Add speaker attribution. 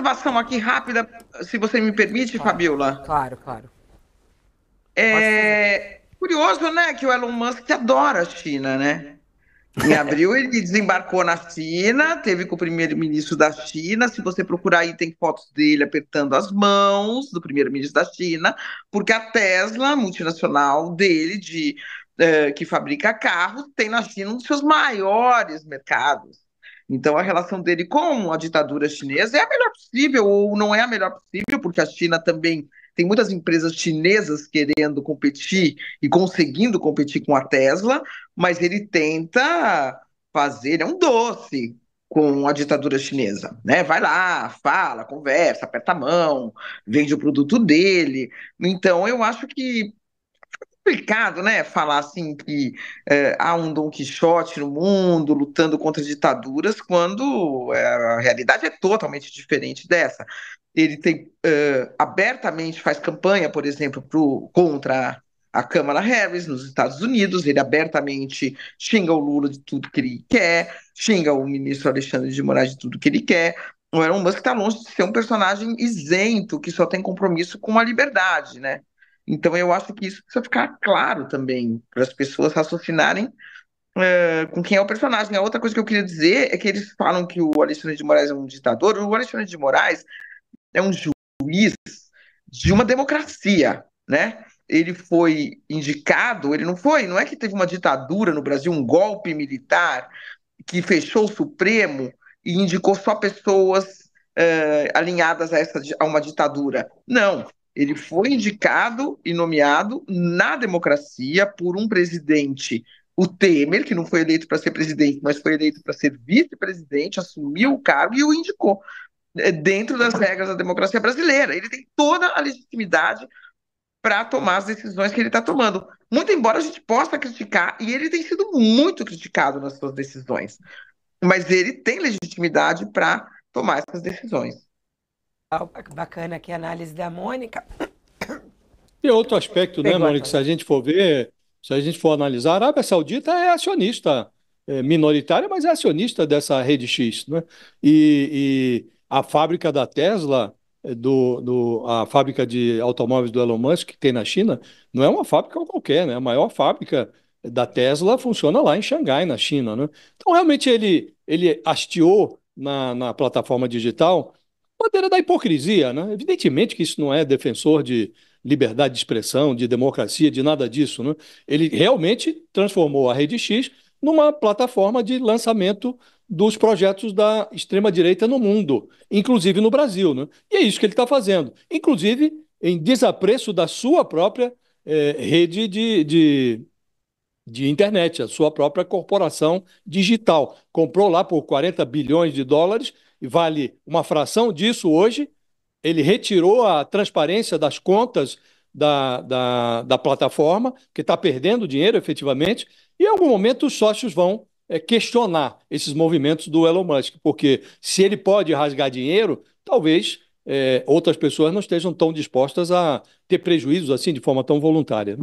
Speaker 1: observação aqui rápida, se você me permite, claro, Fabiola. Claro, claro. É curioso, né, que o Elon Musk adora a China, né? Em abril ele desembarcou na China, teve com o primeiro-ministro da China. Se você procurar aí, tem fotos dele apertando as mãos do primeiro-ministro da China, porque a Tesla, multinacional dele, de, eh, que fabrica carros, tem na China um dos seus maiores mercados. Então, a relação dele com a ditadura chinesa é a melhor possível, ou não é a melhor possível, porque a China também tem muitas empresas chinesas querendo competir e conseguindo competir com a Tesla, mas ele tenta fazer, é um doce com a ditadura chinesa, né? Vai lá, fala, conversa, aperta a mão, vende o produto dele. Então, eu acho que complicado, né? Falar assim que é, há um Dom Quixote no mundo lutando contra ditaduras, quando é, a realidade é totalmente diferente dessa. Ele tem é, abertamente faz campanha, por exemplo, pro, contra a Câmara Harris nos Estados Unidos, ele abertamente xinga o Lula de tudo que ele quer, xinga o ministro Alexandre de Moraes de tudo que ele quer. O Elon Musk está longe de ser um personagem isento que só tem compromisso com a liberdade, né? Então, eu acho que isso precisa ficar claro também para as pessoas raciocinarem uh, com quem é o personagem. A outra coisa que eu queria dizer é que eles falam que o Alexandre de Moraes é um ditador. O Alexandre de Moraes é um juiz de uma democracia, né? Ele foi indicado, ele não foi, não é que teve uma ditadura no Brasil, um golpe militar que fechou o Supremo e indicou só pessoas uh, alinhadas a, essa, a uma ditadura. Não, ele foi indicado e nomeado na democracia por um presidente, o Temer, que não foi eleito para ser presidente, mas foi eleito para ser vice-presidente, assumiu o cargo e o indicou é, dentro das regras da democracia brasileira. Ele tem toda a legitimidade para tomar as decisões que ele está tomando. Muito embora a gente possa criticar, e ele tem sido muito criticado nas suas decisões, mas ele tem legitimidade para tomar essas decisões bacana aqui a análise da Mônica.
Speaker 2: E outro aspecto, né, Mônica, tá. se a gente for ver, se a gente for analisar, a Arábia Saudita é acionista é minoritária, mas é acionista dessa rede X, né? E, e a fábrica da Tesla, é, do, do, a fábrica de automóveis do Elon Musk que tem na China, não é uma fábrica qualquer, né? A maior fábrica da Tesla funciona lá em Xangai, na China, né? Então, realmente, ele, ele hasteou na, na plataforma digital bandeira da hipocrisia, né? Evidentemente que isso não é defensor de liberdade de expressão, de democracia, de nada disso, né? Ele realmente transformou a Rede X numa plataforma de lançamento dos projetos da extrema-direita no mundo, inclusive no Brasil. Né? E é isso que ele está fazendo, inclusive em desapreço da sua própria eh, rede de, de, de internet, a sua própria corporação digital. Comprou lá por 40 bilhões de dólares e vale uma fração disso hoje. Ele retirou a transparência das contas da, da, da plataforma, que está perdendo dinheiro efetivamente, e em algum momento os sócios vão é, questionar esses movimentos do Elon Musk, porque se ele pode rasgar dinheiro, talvez é, outras pessoas não estejam tão dispostas a ter prejuízos assim de forma tão voluntária.